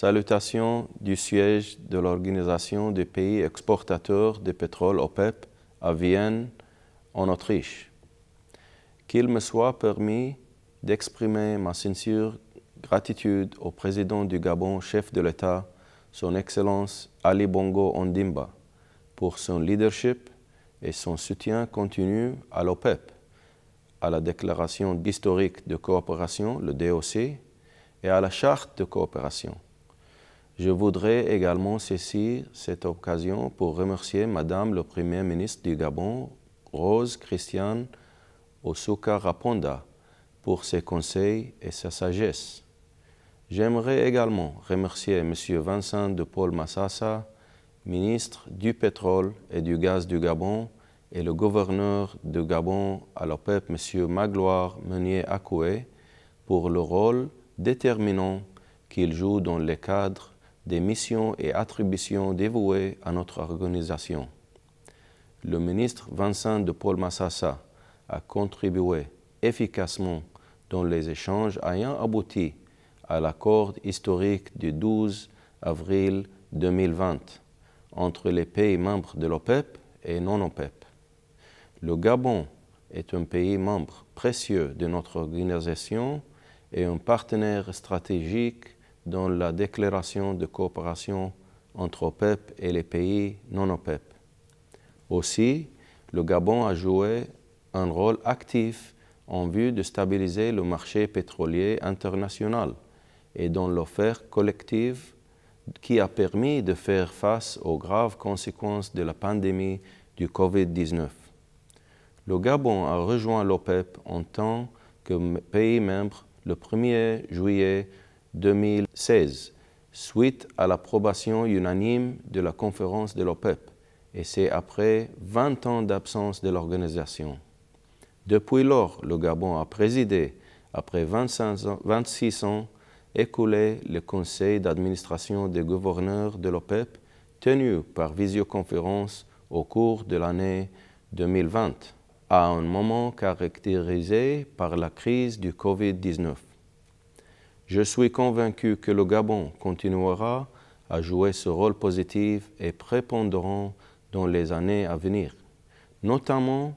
Salutations du siège de l'Organisation des pays exportateurs de pétrole OPEP à Vienne, en Autriche. Qu'il me soit permis d'exprimer ma sincère gratitude au président du Gabon, chef de l'État, son Excellence Ali Bongo Ondimba, pour son leadership et son soutien continu à l'OPEP, à la déclaration historique de coopération, le DOC, et à la charte de coopération. Je voudrais également saisir cette occasion pour remercier Madame le Premier ministre du Gabon, Rose Christiane Osuka Raponda, pour ses conseils et sa sagesse. J'aimerais également remercier M. Vincent de Paul Massassa, ministre du Pétrole et du Gaz du Gabon, et le gouverneur du Gabon à l'OPEP, M. Magloire Meunier-Akoué, pour le rôle déterminant qu'il joue dans les cadres des missions et attributions dévouées à notre organisation. Le ministre Vincent de Paul Massassa a contribué efficacement dans les échanges ayant abouti à l'accord historique du 12 avril 2020 entre les pays membres de l'OPEP et non-OPEP. Le Gabon est un pays membre précieux de notre organisation et un partenaire stratégique dans la déclaration de coopération entre OPEP et les pays non OPEP. Aussi, le Gabon a joué un rôle actif en vue de stabiliser le marché pétrolier international et dans l'offre collective qui a permis de faire face aux graves conséquences de la pandémie du Covid-19. Le Gabon a rejoint l'OPEP en tant que pays membre le 1er juillet 2016, suite à l'approbation unanime de la conférence de l'OPEP, et c'est après 20 ans d'absence de l'organisation. Depuis lors, le Gabon a présidé, après 26 ans, écoulé le conseil d'administration des gouverneurs de l'OPEP, tenu par visioconférence au cours de l'année 2020, à un moment caractérisé par la crise du Covid-19. Je suis convaincu que le Gabon continuera à jouer ce rôle positif et prépondérant dans les années à venir, notamment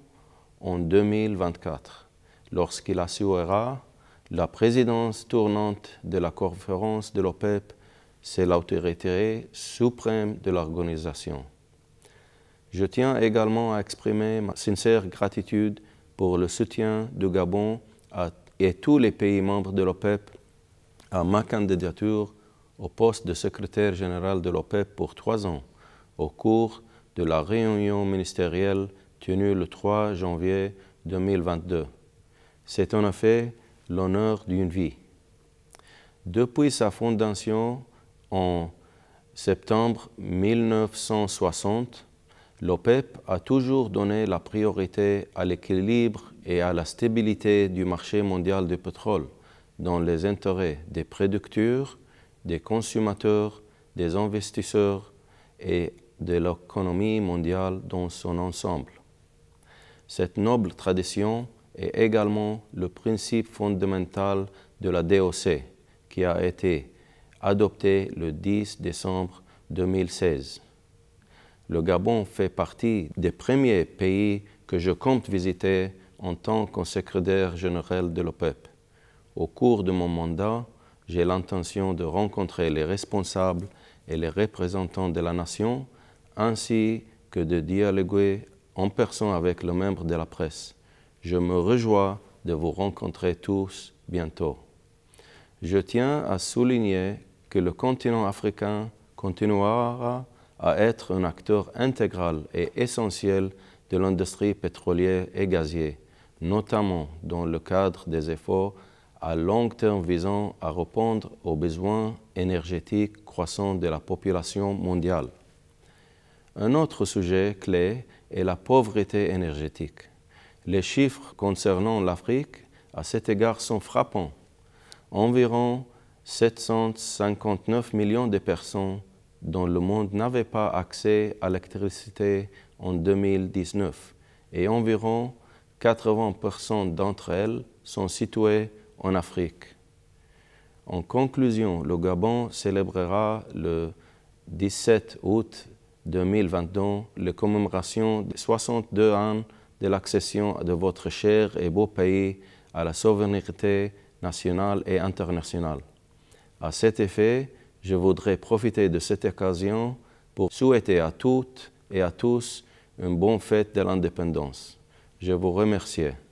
en 2024, lorsqu'il assurera la présidence tournante de la conférence de l'OPEP, c'est l'autorité suprême de l'organisation. Je tiens également à exprimer ma sincère gratitude pour le soutien du Gabon et tous les pays membres de l'OPEP à ma candidature au poste de secrétaire général de l'OPEP pour trois ans au cours de la réunion ministérielle tenue le 3 janvier 2022. C'est en effet l'honneur d'une vie. Depuis sa fondation en septembre 1960, l'OPEP a toujours donné la priorité à l'équilibre et à la stabilité du marché mondial du pétrole dans les intérêts des producteurs, des consommateurs, des investisseurs et de l'économie mondiale dans son ensemble. Cette noble tradition est également le principe fondamental de la DOC qui a été adoptée le 10 décembre 2016. Le Gabon fait partie des premiers pays que je compte visiter en tant que secrétaire général de l'OPEP. Au cours de mon mandat, j'ai l'intention de rencontrer les responsables et les représentants de la nation, ainsi que de dialoguer en personne avec le membre de la presse. Je me rejoins de vous rencontrer tous bientôt. Je tiens à souligner que le continent africain continuera à être un acteur intégral et essentiel de l'industrie pétrolière et gazière, notamment dans le cadre des efforts à long terme visant à répondre aux besoins énergétiques croissants de la population mondiale. Un autre sujet clé est la pauvreté énergétique. Les chiffres concernant l'Afrique à cet égard sont frappants. Environ 759 millions de personnes dans le monde n'avaient pas accès à l'électricité en 2019 et environ 80% d'entre elles sont situées en Afrique. En conclusion, le Gabon célébrera le 17 août 2022 la commémoration des 62 ans de l'accession de votre cher et beau pays à la souveraineté nationale et internationale. À cet effet, je voudrais profiter de cette occasion pour souhaiter à toutes et à tous une bonne fête de l'indépendance. Je vous remercie.